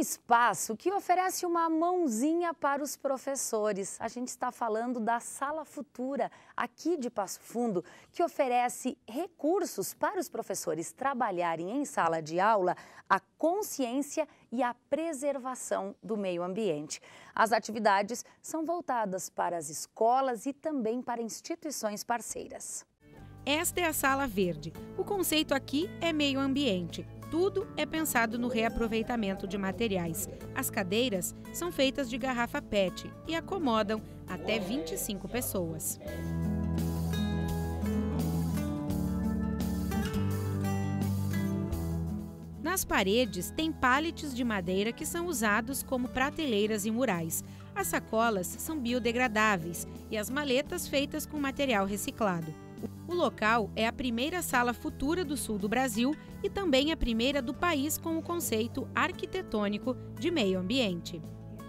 espaço que oferece uma mãozinha para os professores. A gente está falando da Sala Futura, aqui de Passo Fundo, que oferece recursos para os professores trabalharem em sala de aula a consciência e a preservação do meio ambiente. As atividades são voltadas para as escolas e também para instituições parceiras. Esta é a Sala Verde. O conceito aqui é meio ambiente. Tudo é pensado no reaproveitamento de materiais. As cadeiras são feitas de garrafa PET e acomodam até 25 pessoas. Nas paredes tem paletes de madeira que são usados como prateleiras e murais. As sacolas são biodegradáveis e as maletas feitas com material reciclado. O local é a primeira sala futura do sul do Brasil e também a primeira do país com o conceito arquitetônico de meio ambiente.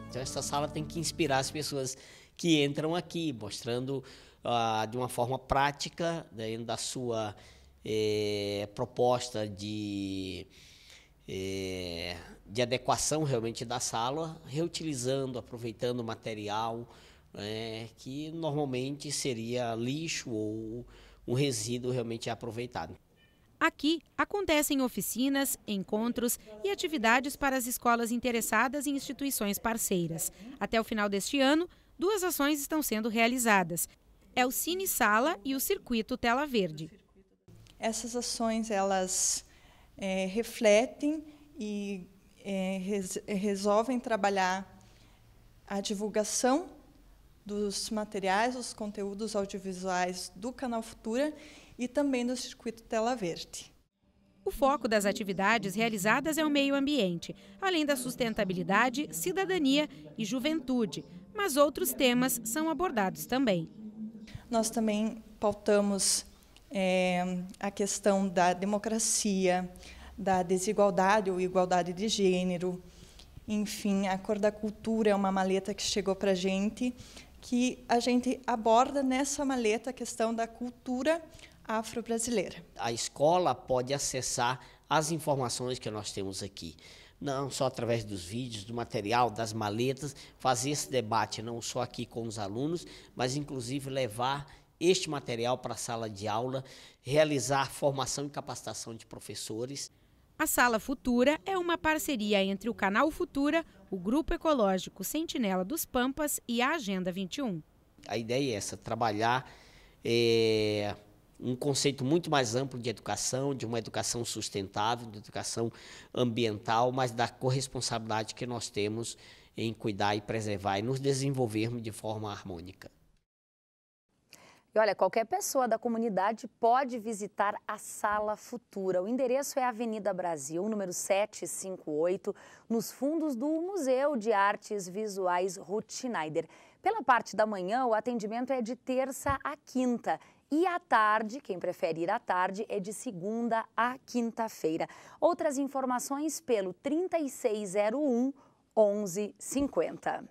Então, essa sala tem que inspirar as pessoas que entram aqui, mostrando ah, de uma forma prática, né, dentro da sua eh, proposta de, eh, de adequação realmente da sala, reutilizando, aproveitando o material. É, que normalmente seria lixo ou um resíduo realmente aproveitado. Aqui acontecem oficinas, encontros e atividades para as escolas interessadas e instituições parceiras. Até o final deste ano, duas ações estão sendo realizadas. É o Cine Sala e o Circuito Tela Verde. Essas ações, elas é, refletem e é, resolvem trabalhar a divulgação dos materiais, os conteúdos audiovisuais do Canal Futura e também do Circuito Tela Verde. O foco das atividades realizadas é o meio ambiente, além da sustentabilidade, cidadania e juventude, mas outros temas são abordados também. Nós também pautamos é, a questão da democracia, da desigualdade ou igualdade de gênero, enfim, a cor da cultura é uma maleta que chegou para a gente que a gente aborda nessa maleta a questão da cultura afro-brasileira. A escola pode acessar as informações que nós temos aqui não só através dos vídeos, do material, das maletas, fazer esse debate não só aqui com os alunos, mas inclusive levar este material para a sala de aula, realizar formação e capacitação de professores. A Sala Futura é uma parceria entre o Canal Futura, o Grupo Ecológico Sentinela dos Pampas e a Agenda 21. A ideia é essa, trabalhar é, um conceito muito mais amplo de educação, de uma educação sustentável, de educação ambiental, mas da corresponsabilidade que nós temos em cuidar e preservar e nos desenvolvermos de forma harmônica. E olha, qualquer pessoa da comunidade pode visitar a Sala Futura. O endereço é Avenida Brasil, número 758, nos fundos do Museu de Artes Visuais Ruth Schneider. Pela parte da manhã, o atendimento é de terça a quinta. E à tarde, quem prefere ir à tarde, é de segunda a quinta-feira. Outras informações pelo 3601 1150.